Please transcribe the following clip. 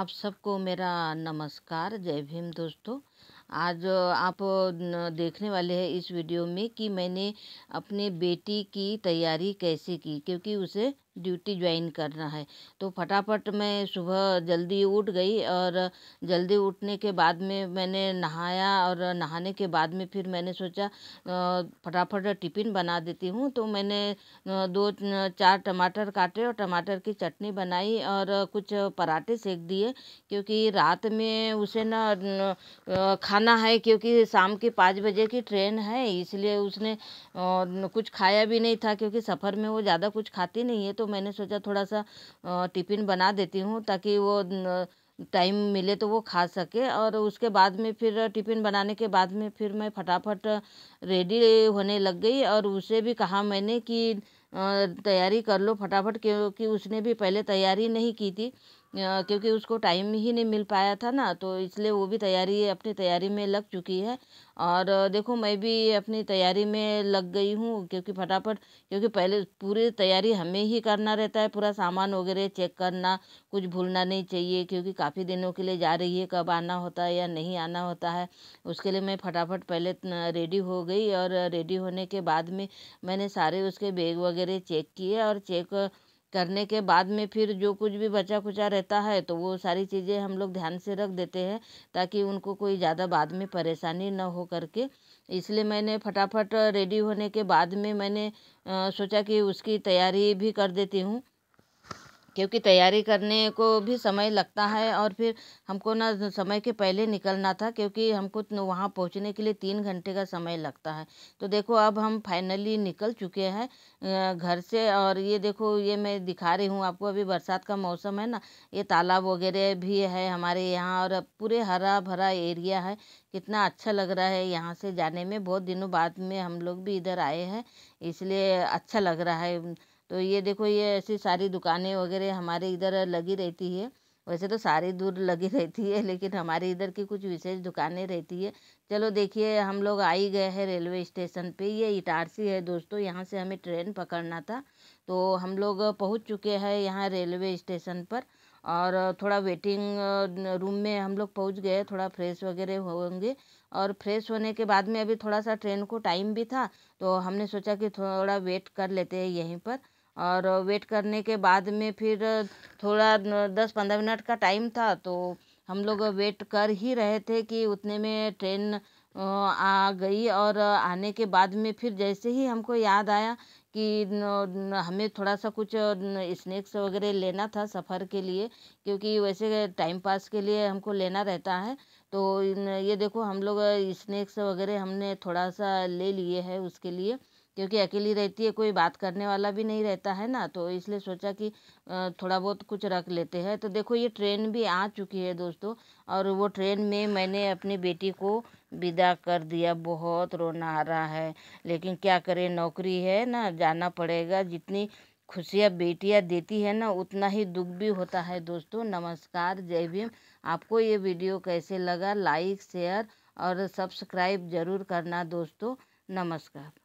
आप सबको मेरा नमस्कार जय भीम दोस्तों आज आप देखने वाले हैं इस वीडियो में कि मैंने अपने बेटी की तैयारी कैसे की क्योंकि उसे ड्यूटी ज्वाइन करना है तो फटाफट मैं सुबह जल्दी उठ गई और जल्दी उठने के बाद में मैंने नहाया और नहाने के बाद में फिर मैंने सोचा फटाफट टिफ़िन बना देती हूँ तो मैंने दो चार टमाटर काटे और टमाटर की चटनी बनाई और कुछ पराठे सेक दिए क्योंकि रात में उसे ना खाना है क्योंकि शाम के पाँच बजे की ट्रेन है इसलिए उसने कुछ खाया भी नहीं था क्योंकि सफ़र में वो ज़्यादा कुछ खाती नहीं है तो तो मैंने सोचा थोड़ा सा टिफ़िन बना देती हूँ ताकि वो टाइम मिले तो वो खा सके और उसके बाद में फिर टिफ़िन बनाने के बाद में फिर मैं फटाफट रेडी होने लग गई और उसे भी कहा मैंने कि तैयारी कर लो फटाफट क्योंकि उसने भी पहले तैयारी नहीं की थी क्योंकि उसको टाइम ही नहीं मिल पाया था ना तो इसलिए वो भी तैयारी अपनी तैयारी में लग चुकी है और देखो मैं भी अपनी तैयारी में लग गई हूँ क्योंकि फटाफट क्योंकि पहले पूरी तैयारी हमें ही करना रहता है पूरा सामान वगैरह चेक करना कुछ भूलना नहीं चाहिए क्योंकि काफ़ी दिनों के लिए जा रही है कब आना होता है या नहीं आना होता है उसके लिए मैं फटाफट पहले रेडी हो गई और रेडी होने के बाद में मैंने सारे उसके बैग वगैरह चेक किए और चेक करने के बाद में फिर जो कुछ भी बचा खुचा रहता है तो वो सारी चीज़ें हम लोग ध्यान से रख देते हैं ताकि उनको कोई ज़्यादा बाद में परेशानी न हो करके इसलिए मैंने फटाफट रेडी होने के बाद में मैंने सोचा कि उसकी तैयारी भी कर देती हूँ क्योंकि तैयारी करने को भी समय लगता है और फिर हमको ना समय के पहले निकलना था क्योंकि हमको वहाँ पहुँचने के लिए तीन घंटे का समय लगता है तो देखो अब हम फाइनली निकल चुके हैं घर से और ये देखो ये मैं दिखा रही हूँ आपको अभी बरसात का मौसम है ना ये तालाब वगैरह भी है हमारे यहाँ और पूरे हरा भरा एरिया है कितना अच्छा लग रहा है यहाँ से जाने में बहुत दिनों बाद में हम लोग भी इधर आए हैं इसलिए अच्छा लग रहा है तो ये देखो ये ऐसी सारी दुकानें वगैरह हमारे इधर लगी रहती है वैसे तो सारी दूर लगी रहती है लेकिन हमारे इधर की कुछ विशेष दुकानें रहती है चलो देखिए हम लोग आ ही गए हैं रेलवे स्टेशन पे ये इटारसी है दोस्तों यहाँ से हमें ट्रेन पकड़ना था तो हम लोग पहुँच चुके हैं यहाँ रेलवे स्टेशन पर और थोड़ा वेटिंग रूम में हम लोग पहुँच गए थोड़ा फ्रेश वगैरह होंगे और फ्रेश होने के बाद में अभी थोड़ा सा ट्रेन को टाइम भी था तो हमने सोचा कि थोड़ा वेट कर लेते हैं यहीं पर और वेट करने के बाद में फिर थोड़ा दस पंद्रह मिनट का टाइम था तो हम लोग वेट कर ही रहे थे कि उतने में ट्रेन आ गई और आने के बाद में फिर जैसे ही हमको याद आया कि हमें थोड़ा सा कुछ स्नैक्स वगैरह लेना था सफ़र के लिए क्योंकि वैसे टाइम पास के लिए हमको लेना रहता है तो ये देखो हम लोग स्नैक्स वगैरह हमने थोड़ा सा ले लिए है उसके लिए क्योंकि अकेली रहती है कोई बात करने वाला भी नहीं रहता है ना तो इसलिए सोचा कि थोड़ा बहुत कुछ रख लेते हैं तो देखो ये ट्रेन भी आ चुकी है दोस्तों और वो ट्रेन में मैंने अपनी बेटी को विदा कर दिया बहुत रोना आ रहा है लेकिन क्या करें नौकरी है ना जाना पड़ेगा जितनी खुशियाँ बेटियाँ देती है ना उतना ही दुख भी होता है दोस्तों नमस्कार जय भीम आपको ये वीडियो कैसे लगा लाइक शेयर और सब्सक्राइब जरूर करना दोस्तों नमस्कार